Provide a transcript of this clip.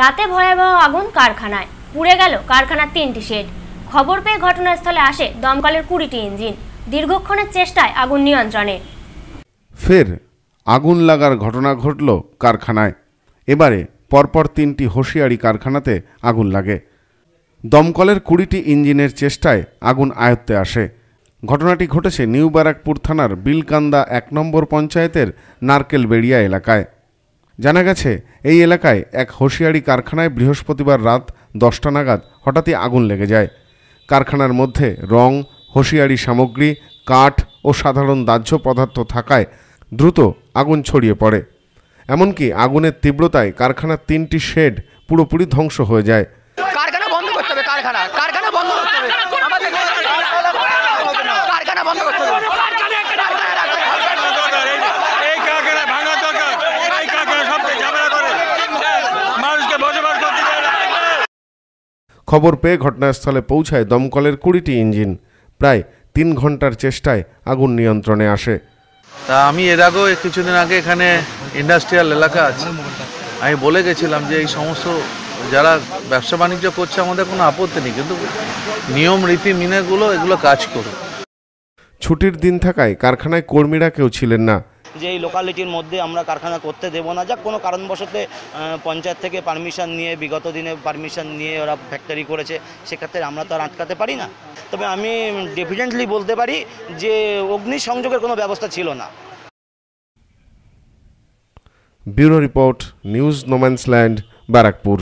রাতে ভয়াবহ আগুন কারখানায় পুড়ে গেল কারখানার তিনটি শেড খবর পেয়ে ঘটনাস্থলে আসে দমকলের কুড়িটি ইঞ্জিন দীর্ঘক্ষণের চেষ্টায় আগুন নিয়ন্ত্রণে ফের আগুন লাগার ঘটনা ঘটল কারখানায় এবারে পরপর তিনটি হোশিয়ারি কারখানাতে আগুন লাগে দমকলের কুড়িটি ইঞ্জিনের চেষ্টায় আগুন আয়ত্তে আসে ঘটনাটি ঘটেছে নিউ ব্যারাকপুর থানার বিলকান্দা এক নম্বর পঞ্চায়েতের নারকেল বেড়িয়া এলাকায় জানা গেছে এই এলাকায় এক হোশিয়ারি কারখানায় বৃহস্পতিবার রাত দশটা নাগাদ হঠাৎই আগুন লেগে যায় কারখানার মধ্যে রং হোশিয়ারি সামগ্রী কাঠ ও সাধারণ দাহ্য পদার্থ থাকায় দ্রুত আগুন ছড়িয়ে পড়ে এমনকি আগুনের তীব্রতায় কারখানার তিনটি শেড পুরোপুরি ধ্বংস হয়ে যায় কারখানা বন্ধ করতে হবে কারখানা কারখানা বন্ধ করতে হবে খবর পেয়ে ঘটনাস্থলে পৌঁছায় দমকলের কুড়িটি ইঞ্জিন প্রায় তিন ঘন্টার চেষ্টায় আগুন নিয়ন্ত্রণে আসে তা আমি এর আগেও কিছুদিন আগে এখানে ইন্ডাস্ট্রিয়াল এলাকা আছে আমি বলে গেছিলাম যে এই সমস্ত যারা ব্যবসা বাণিজ্য করছে আমাদের কোনো আপত্তি নেই কিন্তু নিয়ম রীতি মিনেগুলো এগুলো কাজ করে ছুটির দিন থাকায় কারখানায় কর্মীরা কেউ ছিলেন না যে এই লোকালিটির মধ্যে আমরা কারখানা করতে দেবো না যাক কোনো কারণবশত পঞ্চায়েত থেকে পারমিশন নিয়ে বিগত দিনে পারমিশন নিয়ে ওরা ফ্যাক্টরি করেছে সেক্ষেত্রে আমরা তো আর আটকাতে পারি না তবে আমি ডেফিনেটলি বলতে পারি যে অগ্নি সংযোগের কোনো ব্যবস্থা ছিল না bureau report news no man's land Barrackpore